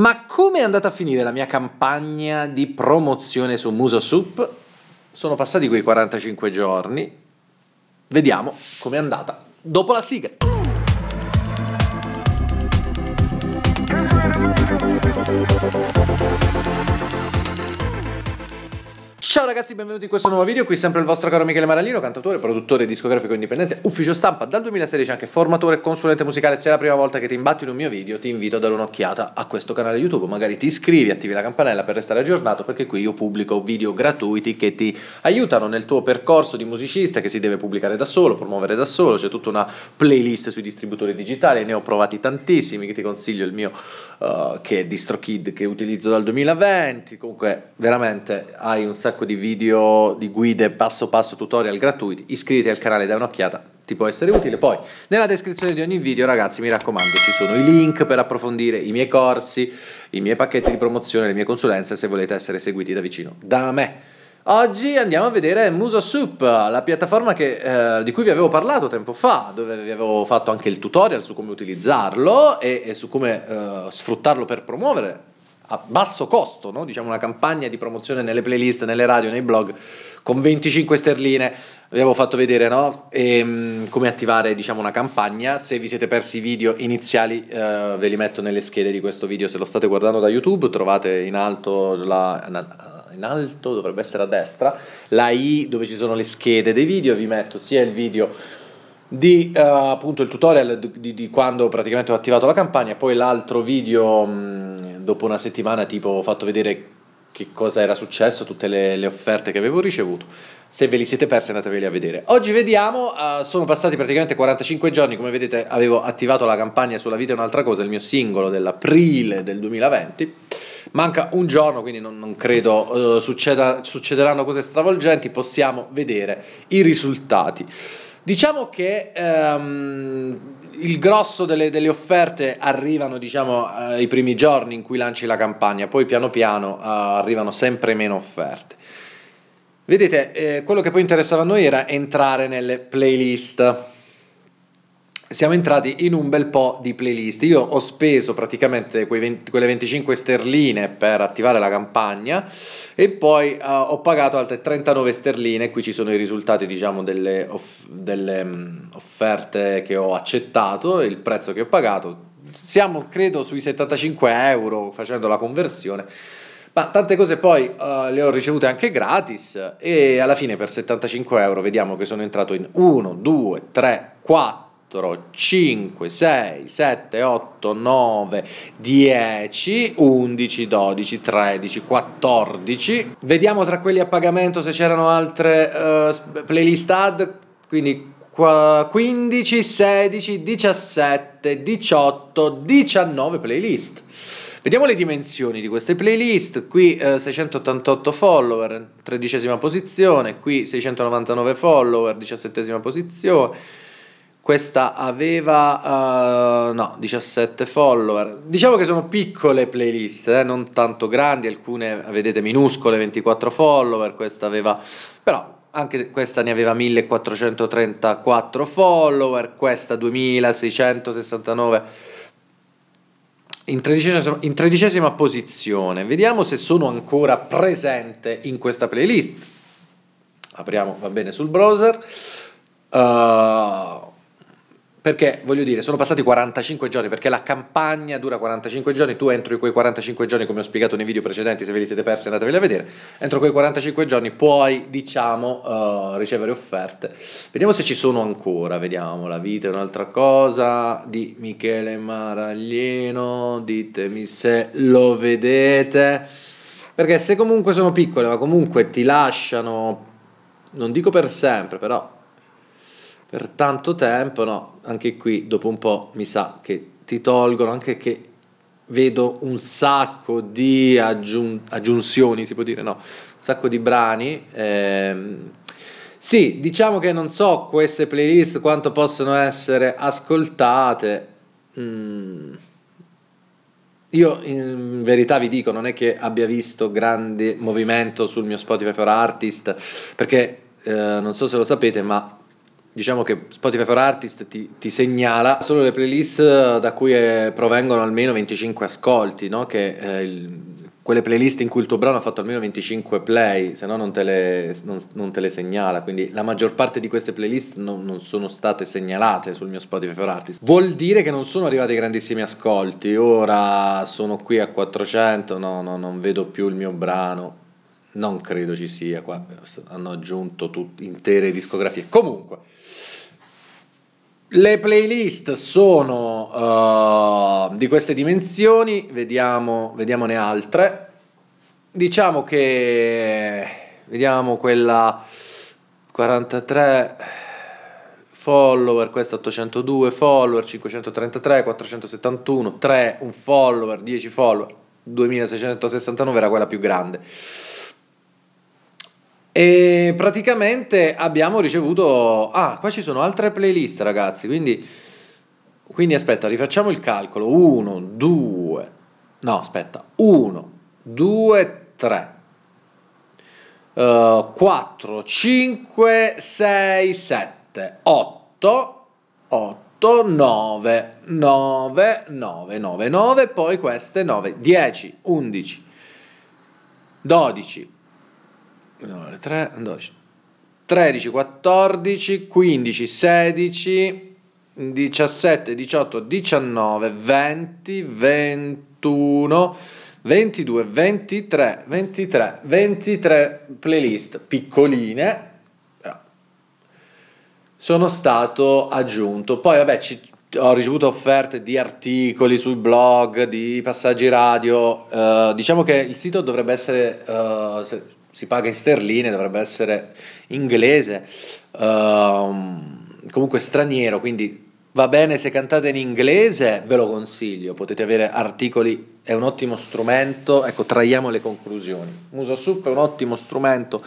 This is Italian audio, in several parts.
Ma come è andata a finire la mia campagna di promozione su MusoSoup? Sono passati quei 45 giorni. Vediamo com'è andata dopo la sigla. Ciao ragazzi, benvenuti in questo nuovo video, qui sempre il vostro caro Michele Maralino, cantatore, produttore, discografico indipendente, ufficio stampa dal 2016, anche formatore e consulente musicale. Se è la prima volta che ti imbatti in un mio video, ti invito a dare un'occhiata a questo canale YouTube, magari ti iscrivi, attivi la campanella per restare aggiornato, perché qui io pubblico video gratuiti che ti aiutano nel tuo percorso di musicista che si deve pubblicare da solo, promuovere da solo, c'è tutta una playlist sui distributori digitali, ne ho provati tantissimi, che ti consiglio il mio uh, che è DistroKid che utilizzo dal 2020, comunque veramente hai un sacco sacco di video, di guide, passo passo, tutorial gratuiti, iscriviti al canale, dai un'occhiata, ti può essere utile. Poi, nella descrizione di ogni video, ragazzi, mi raccomando, ci sono i link per approfondire i miei corsi, i miei pacchetti di promozione, le mie consulenze, se volete essere seguiti da vicino da me. Oggi andiamo a vedere Muso Soup, la piattaforma che, eh, di cui vi avevo parlato tempo fa, dove vi avevo fatto anche il tutorial su come utilizzarlo e, e su come eh, sfruttarlo per promuovere a basso costo, no? diciamo una campagna di promozione nelle playlist, nelle radio, nei blog, con 25 sterline, vi avevo fatto vedere no? e, um, come attivare diciamo, una campagna, se vi siete persi i video iniziali uh, ve li metto nelle schede di questo video, se lo state guardando da YouTube trovate in alto la... in alto dovrebbe essere a destra la i dove ci sono le schede dei video vi metto sia il video di uh, appunto il tutorial di, di, quando praticamente ho attivato la campagna poi l'altro video mh, mm, dopo una settimana tipo ho fatto vedere che cosa era successo, tutte le, le offerte che avevo ricevuto. Se ve li siete persi andateveli a vedere. Oggi vediamo, uh, sono passati praticamente 45 giorni, come vedete avevo attivato la campagna sulla vita è un'altra cosa, il mio singolo dell'aprile del 2020. Manca un giorno, quindi non, non credo uh, succeda, succederanno cose stravolgenti, possiamo vedere i risultati. Diciamo che ehm, il grosso delle, delle offerte arrivano diciamo, ai eh, primi giorni in cui lanci la campagna, poi piano piano eh, arrivano sempre meno offerte. Vedete, eh, quello che poi interessava a noi era entrare nelle playlist siamo entrati in un bel po' di playlist. Io ho speso praticamente 20, quelle 25 sterline per attivare la campagna e poi uh, ho pagato altre 39 sterline. Qui ci sono i risultati, diciamo, delle, off- delle um, offerte che ho accettato, il prezzo che ho pagato. Siamo, credo, sui 75 euro facendo la conversione. Ma tante cose poi uh, le ho ricevute anche gratis e alla fine per 75 euro vediamo che sono entrato in 1, 2, 3, 4 4, 5, 6, 7, 8, 9, 10, 11, 12, 13, 14. Vediamo tra quelli a pagamento se c'erano altre uh, playlist ad, quindi 15, 16, 17, 18, 19 playlist. Vediamo le dimensioni di queste playlist, qui eh, 688 follower, tredicesima posizione, qui 699 follower, diciassettesima posizione, questa aveva uh, no, 17 follower. Diciamo che sono piccole playlist, eh, non tanto grandi, alcune vedete minuscole, 24 follower, questa aveva però anche questa ne aveva 1434 follower, questa 2669 in tredicesima, in tredicesima posizione. Vediamo se sono ancora presente in questa playlist. Apriamo, va bene, sul browser. Uh, perché voglio dire, sono passati 45 giorni, perché la campagna dura 45 giorni, tu entro quei 45 giorni, come ho spiegato nei video precedenti, se ve li siete persi andateveli a vedere, entro quei 45 giorni puoi, diciamo, uh, ricevere offerte. Vediamo se ci sono ancora, vediamo, la vita è un'altra cosa di Michele Maraglieno, ditemi se lo vedete, perché se comunque sono piccole, ma comunque ti lasciano, non dico per sempre, però per tanto tempo, no, anche qui dopo un po' mi sa che ti tolgono, anche che vedo un sacco di aggiun- aggiunzioni, si può dire, no, un sacco di brani. Ehm, sì, diciamo che non so queste playlist quanto possono essere ascoltate. Mm. Io in verità vi dico, non è che abbia visto grande movimento sul mio Spotify for Artist, perché eh, non so se lo sapete, ma diciamo che Spotify for Artist ti, ti segnala solo le playlist eh, da cui è, eh, provengono almeno 25 ascolti, no? che, eh, il, quelle playlist in cui il tuo brano ha fatto almeno 25 play, se no non te le, non, non te le segnala. Quindi la maggior parte di queste playlist non, non, sono state segnalate sul mio Spotify for Artist. Vuol dire che non sono arrivati grandissimi ascolti. Ora sono qui a 400, no, no non vedo più il mio brano non credo ci sia qua, hanno aggiunto tut- intere discografie. Comunque, le playlist sono uh, di queste dimensioni, vediamo, vediamone altre. Diciamo che vediamo quella 43 follower, questa 802 follower, 533, 471, 3 un follower, 10 follower, 2669 era quella più grande. E praticamente abbiamo ricevuto... Ah, qua ci sono altre playlist ragazzi, quindi... Quindi aspetta, rifacciamo il calcolo. 1, 2... No, aspetta. 1, 2, 3. 4, 5, 6, 7, 8, 8, 9, 9, 9, 9, 9, poi queste 9, 10, 11, 12, 3, 12, 13, 14, 15, 16, 17, 18, 19, 20, 21, 22, 23, 23, 23 playlist piccoline sono stato aggiunto. Poi vabbè ci, ho ricevuto offerte di articoli sul blog, di passaggi radio, eh, diciamo che il sito dovrebbe essere... Eh, se, si paga in sterline, dovrebbe essere inglese, uh, comunque straniero, quindi va bene se cantate in inglese, ve lo consiglio, potete avere articoli, è un ottimo strumento, ecco traiamo le conclusioni. Muso Soup è un ottimo strumento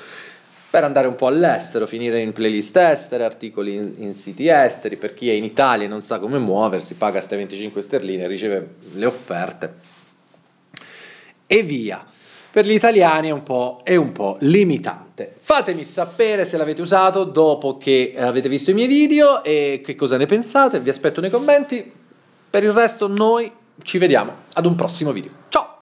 per andare un po' all'estero, finire in playlist estere, articoli in, in siti esteri, per chi è in Italia e non sa come muoversi, paga queste 25 sterline, riceve le offerte e via per gli italiani è un po', è un po limitante. Fatemi sapere se l'avete usato dopo che avete visto i miei video e che cosa ne pensate, vi aspetto nei commenti. Per il resto noi ci vediamo ad un prossimo video. Ciao!